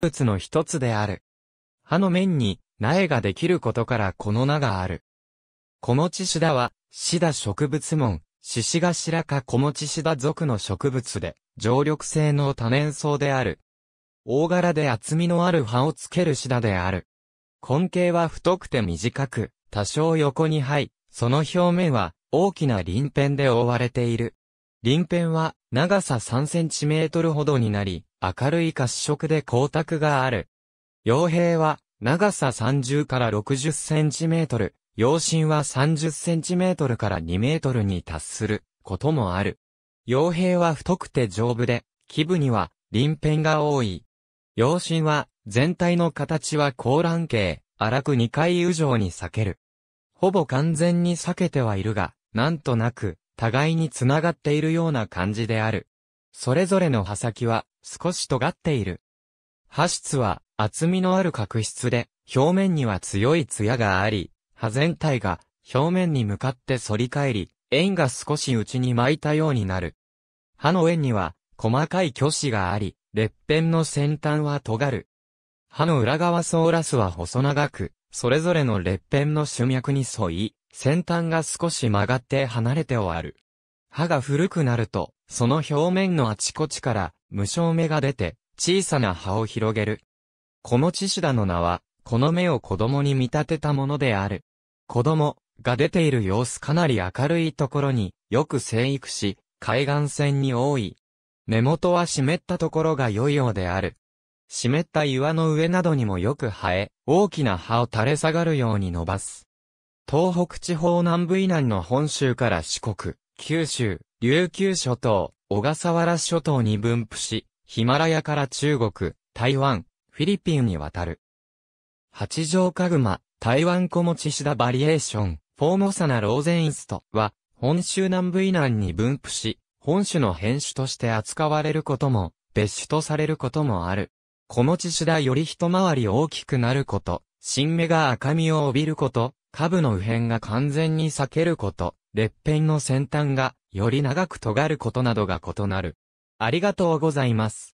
物の一つである。葉の面に苗ができることからこの名がある。小持シダは、シダ植物門、シシガシラカ、小持シダ属の植物で、常緑性の多年草である。大柄で厚みのある葉をつけるシダである。根茎は太くて短く、多少横に這い、その表面は大きな輪辺で覆われている。輪辺は長さ3センチメートルほどになり、明るい褐色で光沢がある。傭兵は、長さ30から60センチメートル、陽身は30センチメートルから2メートルに達することもある。傭兵は太くて丈夫で、基部には鱗片が多い。陽身は、全体の形は高卵形、荒く2回以上に裂ける。ほぼ完全に裂けてはいるが、なんとなく、互いに繋がっているような感じである。それぞれの刃先は、少し尖っている。破質は厚みのある角質で、表面には強い艶があり、葉全体が表面に向かって反り返り、円が少し内に巻いたようになる。歯の円には細かい虚子があり、裂片の先端は尖る。歯の裏側ソーラスは細長く、それぞれの裂片の主脈に沿い、先端が少し曲がって離れて終わる。歯が古くなると、その表面のあちこちから無償目が出て、小さな葉を広げる。このチシダの名は、この目を子供に見立てたものである。子供が出ている様子かなり明るいところによく生育し、海岸線に多い。根元は湿ったところが良いようである。湿った岩の上などにもよく生え、大きな葉を垂れ下がるように伸ばす。東北地方南部以南の本州から四国、九州、琉球諸島、小笠原諸島に分布し、ヒマラヤから中国、台湾、フィリピンに渡る。八丈カグマ、台湾小持シダバリエーション、フォーモサナローゼンイストは、本州南部以南に分布し、本種の変種として扱われることも、別種とされることもある。小持シダより一回り大きくなること、新芽が赤みを帯びること、株の右辺が完全に裂けること、裂片の先端がより長く尖ることなどが異なる。ありがとうございます。